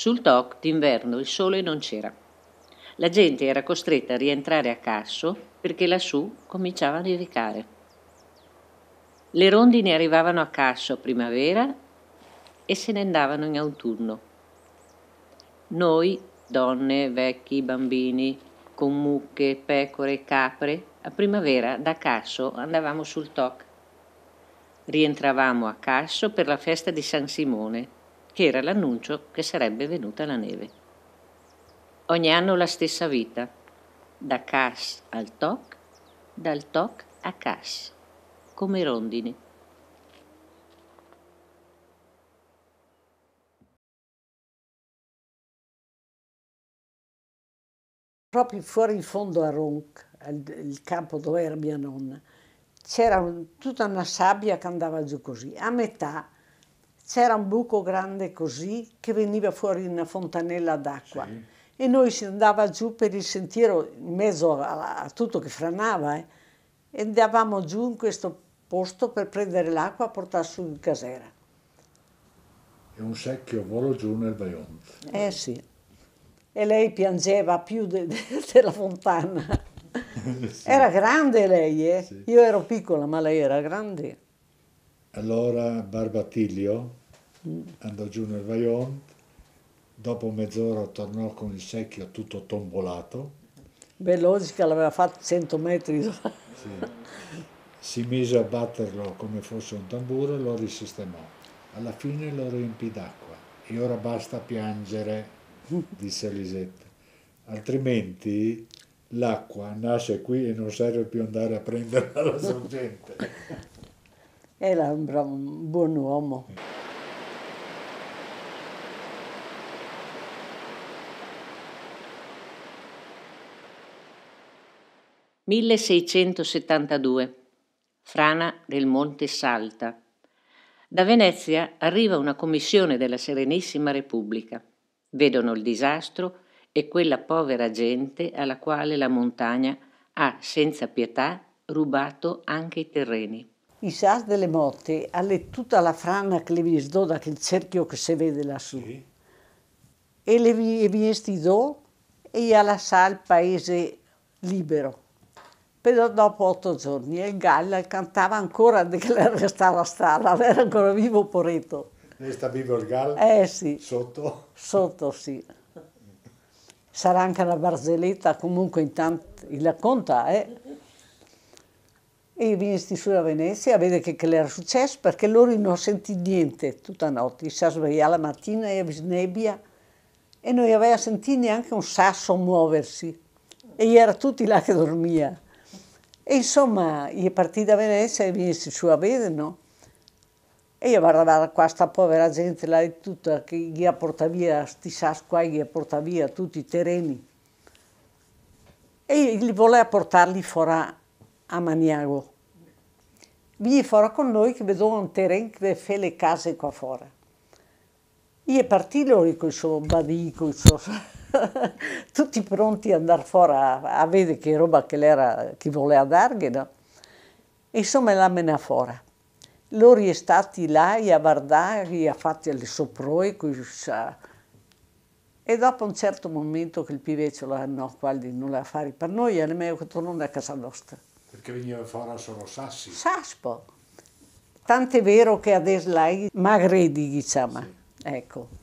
Sul TOC d'inverno il sole non c'era. La gente era costretta a rientrare a Casso perché lassù cominciava a nevicare. Le rondini arrivavano a Casso a primavera e se ne andavano in autunno. Noi, donne, vecchi, bambini, con mucche, pecore, capre, a primavera da Casso andavamo sul TOC. Rientravamo a Casso per la festa di San Simone che era l'annuncio che sarebbe venuta la neve. Ogni anno la stessa vita, da Cas al Toc, dal Toc a Cas, come rondini. Proprio fuori in fondo a Ronc, il campo dove era mia nonna, c'era tutta una sabbia che andava giù così. A metà c'era un buco grande così che veniva fuori una fontanella d'acqua. Sì. E noi si andava giù per il sentiero, in mezzo a, a tutto che franava, eh, e andavamo giù in questo posto per prendere l'acqua e portare su in casera. E un secchio volo giù nel Vaionte. Eh sì. E lei piangeva più de, de, della fontana. sì. Era grande lei, eh? Sì. Io ero piccola, ma lei era grande. Allora, Barbatilio, andò giù nel Vaillant, dopo mezz'ora tornò con il secchio tutto tombolato. Veloci che l'aveva fatto 100 metri. Sì. Si mise a batterlo come fosse un tamburo e lo risistemò. Alla fine lo riempì d'acqua. E ora basta piangere, disse Elisetta. Altrimenti l'acqua nasce qui e non serve più andare a prenderla alla sorgente. Era un, bravo, un buon uomo. 1672. Frana del Monte Salta. Da Venezia arriva una commissione della Serenissima Repubblica. Vedono il disastro e quella povera gente alla quale la montagna ha senza pietà rubato anche i terreni. I sas delle motte alle tutta la frana che le vi sdoda che il cerchio che si vede lassù. Sì. E le vi, vi estidò e alla sa il paese libero. Però dopo otto giorni il Galla cantava ancora che le restava strada, era ancora vivo Poreto. Resta vivo il Galla? Eh sì. Sotto? Sotto sì. Sarà anche una barzelletta, comunque intanto la conta, eh. E venisti su a Venezia a vedere che, che le era successo perché loro non sentì niente tutta notte. Si svegliava la mattina e aveva snebbia e non aveva sentito neanche un sasso muoversi. E era tutti là che dormivano. E insomma, io partì da Venezia e venisse su a vedere, no? E io guardavo questa povera gente là e tutta, che gli ha portato via sti sasqua, gli ha portato via tutti i terreni. E li voleva portarli fuori a Maniago. Vieni fuori con noi che vedo un terreno che fa le case qua fuori. Io partì loro con il suo badico, il suo... tutti pronti ad andare fuori a, a vedere che roba che l'era, che voleva dargli, no? Insomma, la mena fuori. Loro è stati là, a guardare, a fare le soproie, e dopo un certo momento che il piveccio la no, quali non la fare per noi, è meglio che tornare a casa nostra. Perché veniva fuori solo sassi? Saspo. Tant'è vero che adesso lei magredi, diciamo. Sì. Ecco.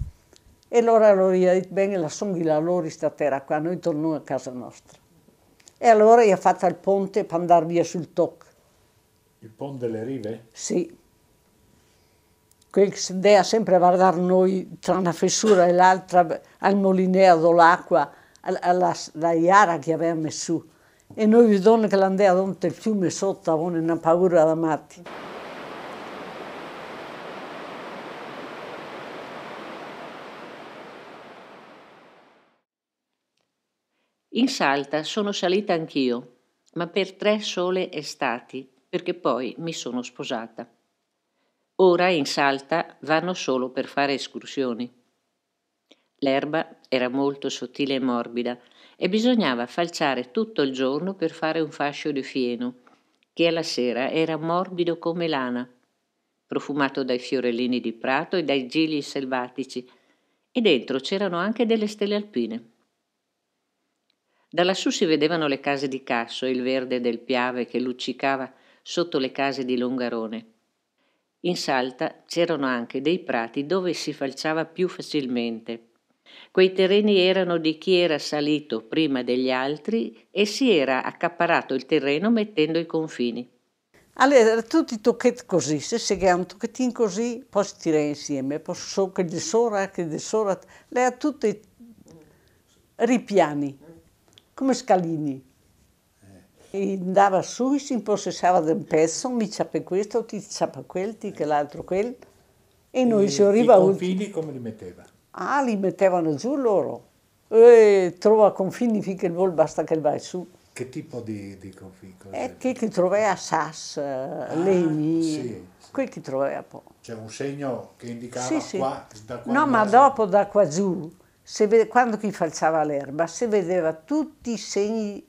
E allora loro gli ha detto, bene, lasciamoli loro questa terra qua, noi torniamo a casa nostra. E allora gli ha fatto il ponte per andare via sul TOC. Il ponte delle rive? Sì. Quel che si deve sempre guardare noi tra una fessura e l'altra, al molineo dell'acqua, alla, alla iara che aveva messo. E noi vediamo che l'andava il fiume sotto, avevano una paura da matti. In Salta sono salita anch'io, ma per tre sole estati, perché poi mi sono sposata. Ora in Salta vanno solo per fare escursioni. L'erba era molto sottile e morbida e bisognava falciare tutto il giorno per fare un fascio di fieno, che alla sera era morbido come lana, profumato dai fiorellini di prato e dai gigli selvatici, e dentro c'erano anche delle stelle alpine. Da lassù si vedevano le case di Casso e il verde del Piave che luccicava sotto le case di Longarone. In Salta c'erano anche dei prati dove si falciava più facilmente. Quei terreni erano di chi era salito prima degli altri e si era accapparato il terreno mettendo i confini. Allora, tutti tocchetti così, se si un tocchettino così, poi si tira insieme, poi so che di sopra, che di sopra, lei ha tutti ripiani come scalini. E andava su si impossessava di un pezzo, mi ciappa questo, ti ciappa quel, ti che l'altro quel. E noi e si arriva... I confini come li metteva? Ah, li mettevano giù loro. E trova confini finché vuol, basta che vai su. Che tipo di, di confini? È eh, che chi trovava sas, ah, legni, sì, sì. quel che trovava poco. C'è un segno che indicava sì, qua, sì. da qua... No, ma dopo da qua giù vede, quando chi falciava l'erba si vedeva tutti i segni,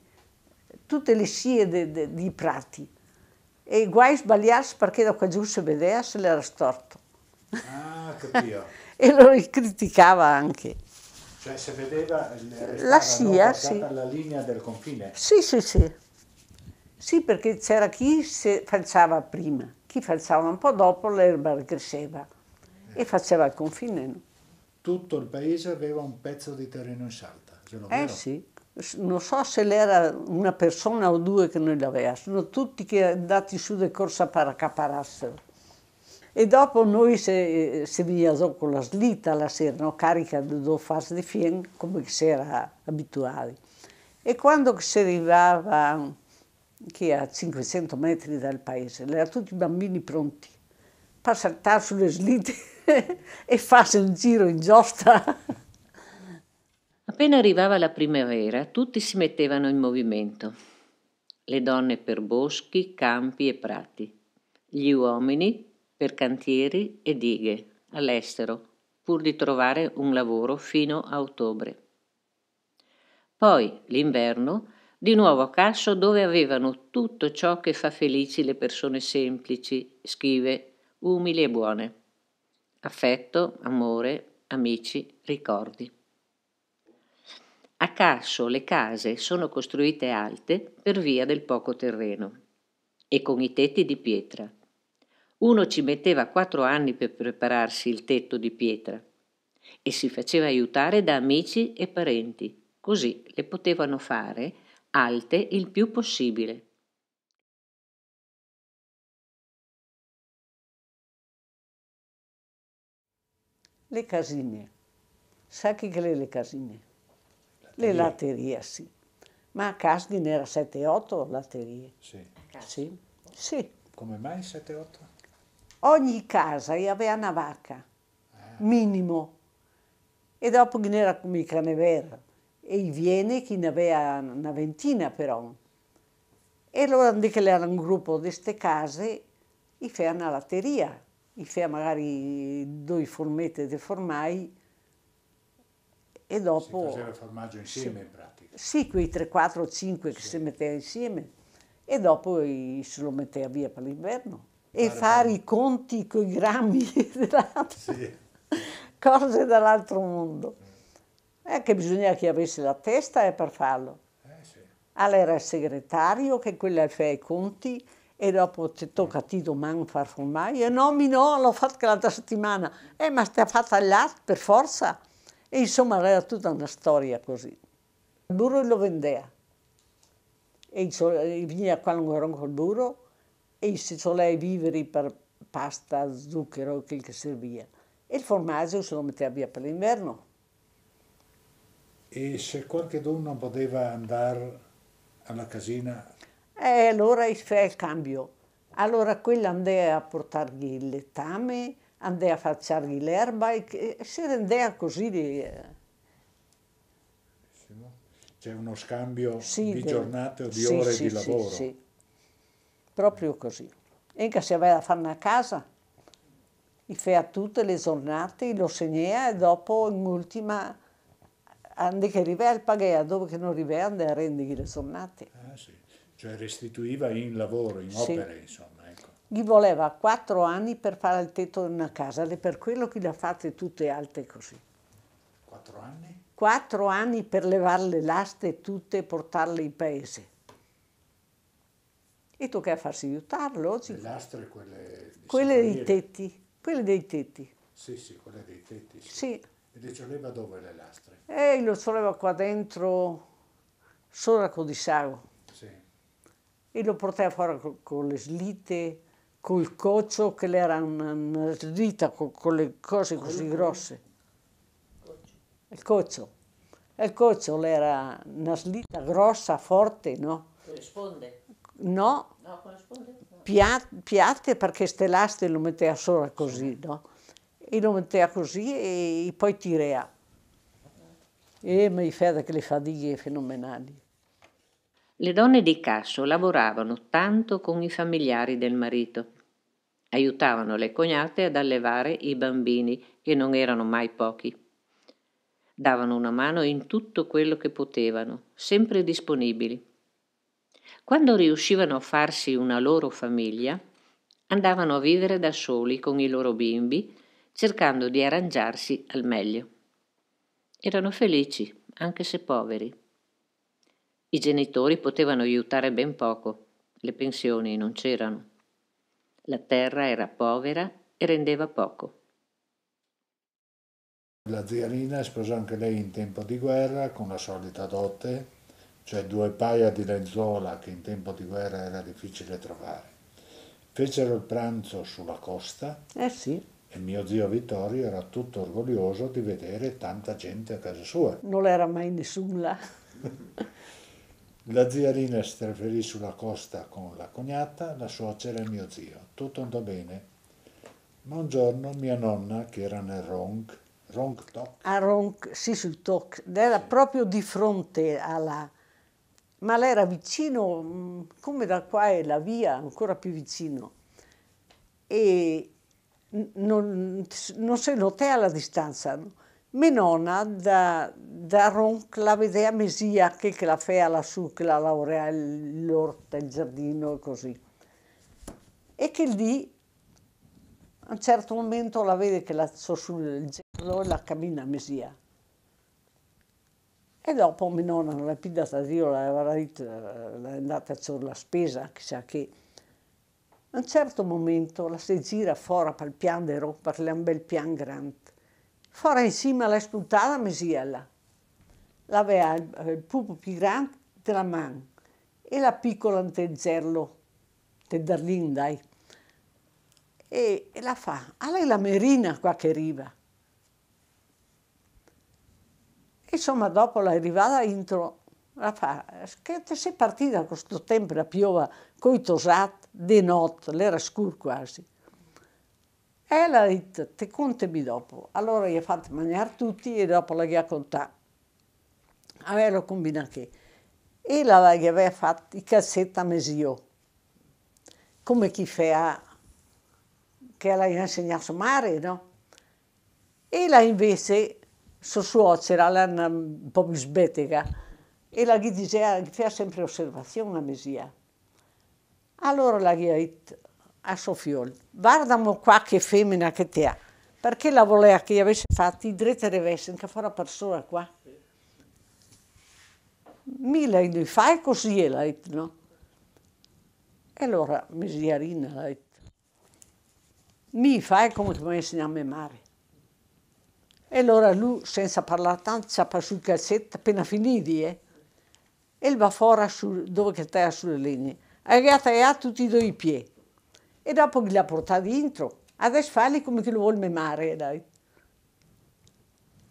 tutte le scie dei prati. E guai sbagliarsi perché da qua giù se vedeva se l'era storto. Ah, capiva. e lo criticava anche. Cioè se vedeva la scia, sì. la linea del confine? Sì, sì, sì. Sì, perché c'era chi falciava prima, chi falciava un po' dopo l'erba cresceva e faceva il confine tutto il paese aveva un pezzo di terreno in Salta. Eh sì, non so se l'era una persona o due che non l'aveva, sono tutti che andati su di corsa per accaparassero. E dopo noi se, se veniamo con la slitta la sera, no? carica due fasi di fien come si era abituati. E quando si arrivava che a 500 metri dal paese, erano tutti i bambini pronti per saltare sulle slitte e farsi un giro in giostra. Appena arrivava la primavera, tutti si mettevano in movimento. Le donne per boschi, campi e prati, gli uomini per cantieri e dighe all'estero, pur di trovare un lavoro fino a ottobre. Poi, l'inverno, di nuovo a Casso dove avevano tutto ciò che fa felici le persone semplici, schive, umili e buone affetto, amore, amici, ricordi. A Carso le case sono costruite alte per via del poco terreno e con i tetti di pietra. Uno ci metteva quattro anni per prepararsi il tetto di pietra e si faceva aiutare da amici e parenti, così le potevano fare alte il più possibile. le casine. Sa chi che le casine? Latterie. Le latterie, sì. Ma a ne era 7-8 latterie. Sì. sì. sì. Come mai 7-8? Ogni casa aveva una vacca, ah. minimo. E dopo che ne era mica ne vera. E i viene chi ne aveva una ventina però. E allora, che erano un gruppo di queste case, i fece una latteria i fea magari due formette dei formai e dopo... Si faceva il formaggio insieme sì, in pratica? Sì, quei 3, 4, 5 che si metteva insieme e dopo se lo metteva via per l'inverno e fare, fare i conti con i grammi sì. cose dall'altro mondo. Mm. Eh, che bisogna che avesse la testa eh, per farlo. Eh, sì. Allora era il segretario che quella fa i conti, e dopo c'è toccato domani far formare. Io no, mi no, l'ho fatto l'altra settimana. Eh, ma stai fatta all'atto per forza? E insomma era tutta una storia così. Il burro lo vendeva. E veniva qua lungo col burro e si soleva viveri per pasta, zucchero, quel che serviva. E il formaggio se lo metteva via per l'inverno. E se qualche donna poteva andare alla casina e allora fai il cambio. Allora quella andai a portargli il letame, andai a facciargli l'erba e si rendeva così... Eh. C'è uno scambio sì, di giornate o di sì, ore sì, di lavoro. Sì, proprio così. E che se aveva da fare a casa, gli fa tutte le giornate, lo segna e dopo in ultima, ande che arriva il pagare, dove che non arriva, ande a rendergli le giornate. Ah, sì. Cioè restituiva in lavoro, in sì. opere, insomma. Ecco. Gli voleva quattro anni per fare il tetto di una casa ed è per quello che le ha fatte tutte alte così. Quattro anni? Quattro anni per levare le laste tutte e portarle in paese. E tocca a farsi aiutarlo logico. Le lastre quelle... Quelle dei tetti, quelle dei tetti. Sì, sì, quelle dei tetti. Sì. sì. E le cioleva dove le lastre? Eh, lo cioleva qua dentro, soraco di sago e lo portai fuori con le slitte, col coccio, che era una, una slitta con, con, le cose così grosse. Il coccio. Il coccio era una slitta grossa, forte, no? Corrisponde. No. No, con piatte perché stellaste lo metteva solo così, no? E lo metteva così e poi tirea. Mm. E mi fede che le fadiglie fenomenali. Le donne di Casso lavoravano tanto con i familiari del marito. Aiutavano le cognate ad allevare i bambini, che non erano mai pochi. Davano una mano in tutto quello che potevano, sempre disponibili. Quando riuscivano a farsi una loro famiglia, andavano a vivere da soli con i loro bimbi, cercando di arrangiarsi al meglio. Erano felici, anche se poveri. I genitori potevano aiutare ben poco, le pensioni non c'erano. La terra era povera e rendeva poco. La zia Rina sposò anche lei in tempo di guerra con la solita dote, cioè due paia di lenzuola che in tempo di guerra era difficile trovare. Fecero il pranzo sulla costa eh sì. e mio zio Vittorio era tutto orgoglioso di vedere tanta gente a casa sua. Non era mai nessuno là. La zia Rina si trasferì sulla costa con la cognata, la suocera e mio zio. Tutto andò bene. Ma un giorno mia nonna, che era nel Ronc, Ronc Tok. A Ronc, sì, sul Tok, era sì. proprio di fronte alla... Ma lei era vicino, mm, come da qua è la via, ancora più vicino. E non, non si notava la distanza. No? Menona da, daronc la vedea mesia che la fea lassù, che la laurea l'orta, il giardino e così. E che lì, a un certo momento, la vede che la so sul gelo e la cammina mesia. E dopo Menona non è più data Dio, l'aveva detto, è andata a fare la spesa, chissà che. A un certo momento la si gira fuori per il piano di Roma, per un bel piano grande for in cima alla spuntata mesiella. L'aveva il, eh, il pupo più grande della mano e la piccola in tenzerlo, tenderlin dai. E, e, la fa, ah lei la merina qua che arriva. Insomma, dopo l'arrivata intro, la fa, che sei partita con questo tempo da piova, coi tosat, de notte, l'era scuro quasi. E l'ha detto, te contami dopo. Allora gli ha fatto mangiare tutti e dopo la gli ha contato. Aveva combinato che. E la gli aveva fatto i cassetti a mesio, come chi fa, che l'ha insegnato a mare, no? E la invece, sua suocera, l'ha un po' più sbetica, e la gli diceva, gli faceva sempre osservazione a mesia. Allora la gli ha detto, a Sofiol. guarda qua che femmina che ti ha. Perché la voleva che gli avesse fatto i dritti revessi, che fuori persona qua. Mi lei lui fai così, e l'ha detto, no? E allora mi mesiarina l'ha detto, mi fai come ti mi insegna a memare. E allora lui, senza parlare tanto, ci ha il calzetto, appena finiti, eh? E va fuori su, dove che stai sulle legne. E gli Ha gattato tutti i due i piedi e dopo la porta dentro. Adesso fai come chi lo vuole memare, dai.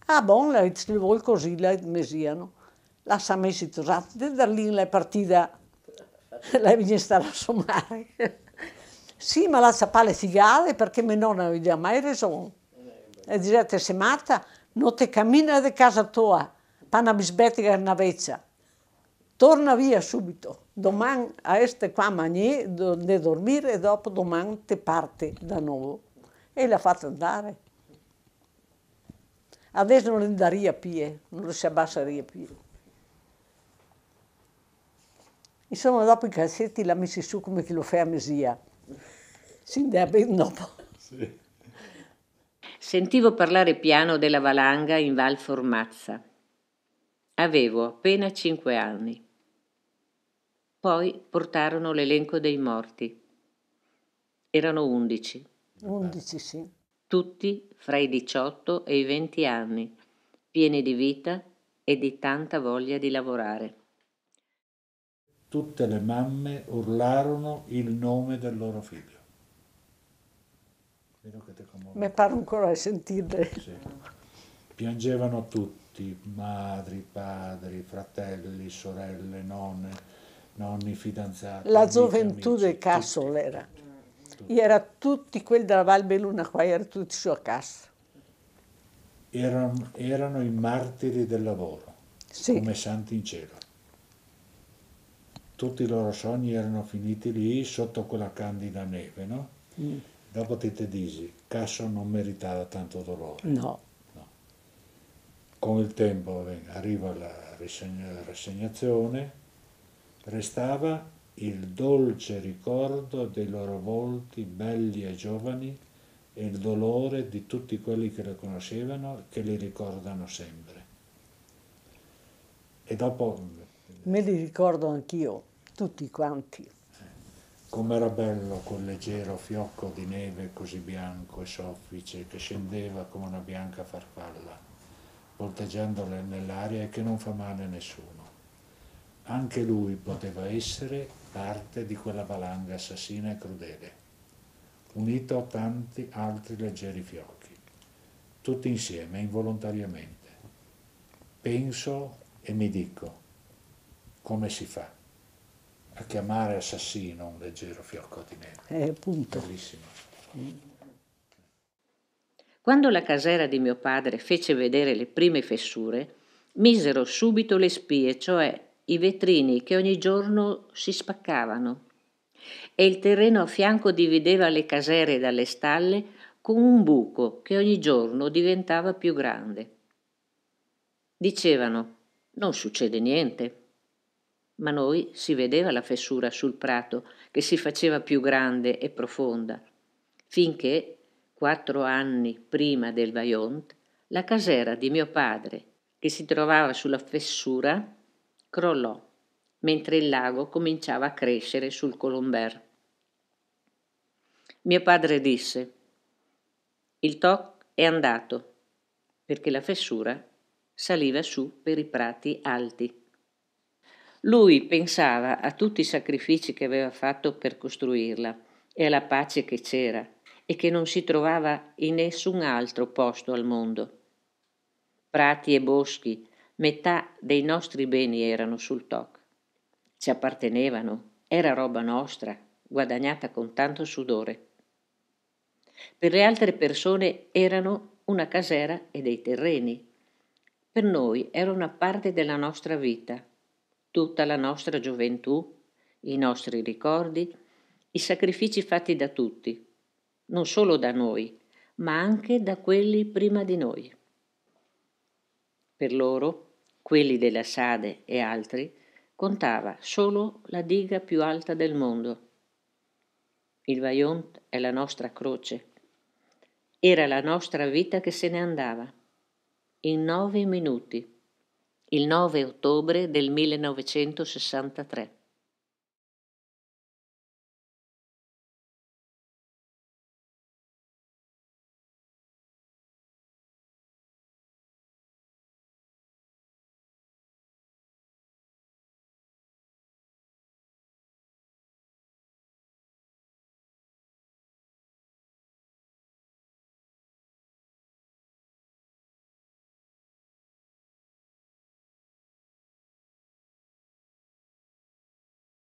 Ah, buon, lei se lo vuole così, lei mesiano. La sa messi e da lì è partita, lei viene a stare a sommare. sì, ma la sapeva le figale perché mia nonna non aveva mai ragione. E diceva, te sei matta, non te cammina di casa tua, panna bisbetica è una veccia torna via subito, domani a este qua magné di dormire e dopo domani te parte da nuovo. E l'ha fatto andare. Adesso non le daria più, non le si abbasseria più. Insomma, dopo i calzetti l'ha messi su come chi lo fa a mesia. Si deve dopo. Sì. Sentivo parlare piano della valanga in Val Formazza. Avevo appena cinque anni. Poi portarono l'elenco dei morti. Erano undici. Undici, sì. Tutti fra i 18 e i 20 anni, pieni di vita e di tanta voglia di lavorare. Tutte le mamme urlarono il nome del loro figlio. Mi pare ancora sentirle. Sì. Piangevano tutti, madri, padri, fratelli, sorelle, nonne nonni, fidanzati. La gioventù amici, del Cassol era. Tutti. Era tutti quelli della Val Belluna qua, erano tutti su a Cassol. Erano, erano, i martiri del lavoro, sì. come santi in cielo. Tutti i loro sogni erano finiti lì, sotto quella candida neve, no? Mm. Dopo ti te dici, Casso non meritava tanto dolore. No. no. Con il tempo arriva la, risegna, la rassegnazione, restava il dolce ricordo dei loro volti belli e giovani e il dolore di tutti quelli che le conoscevano e che le ricordano sempre. E dopo... Me li ricordo anch'io, tutti quanti. Eh, com'era bello quel leggero fiocco di neve così bianco e soffice che scendeva come una bianca farfalla, volteggiandole nell'aria e che non fa male a nessuno. Anche lui poteva essere parte di quella valanga assassina e crudele, unito a tanti altri leggeri fiocchi, tutti insieme, involontariamente. Penso e mi dico, come si fa a chiamare assassino un leggero fiocco di nero? È eh, appunto. Bellissimo. Quando la casera di mio padre fece vedere le prime fessure, misero subito le spie, cioè i vetrini che ogni giorno si spaccavano e il terreno a fianco divideva le casere dalle stalle con un buco che ogni giorno diventava più grande. Dicevano, non succede niente, ma noi si vedeva la fessura sul prato che si faceva più grande e profonda, finché, quattro anni prima del Vaillant, la casera di mio padre, che si trovava sulla fessura, crollò, mentre il lago cominciava a crescere sul colomber. Mio padre disse, il toc è andato, perché la fessura saliva su per i prati alti. Lui pensava a tutti i sacrifici che aveva fatto per costruirla e alla pace che c'era e che non si trovava in nessun altro posto al mondo. Prati e boschi, Metà dei nostri beni erano sul TOC. Ci appartenevano, era roba nostra, guadagnata con tanto sudore. Per le altre persone erano una casera e dei terreni. Per noi era una parte della nostra vita, tutta la nostra gioventù, i nostri ricordi, i sacrifici fatti da tutti, non solo da noi, ma anche da quelli prima di noi. Per loro quelli della Sade e altri, contava solo la diga più alta del mondo. Il Vajont è la nostra croce. Era la nostra vita che se ne andava. In nove minuti. Il 9 ottobre del 1963.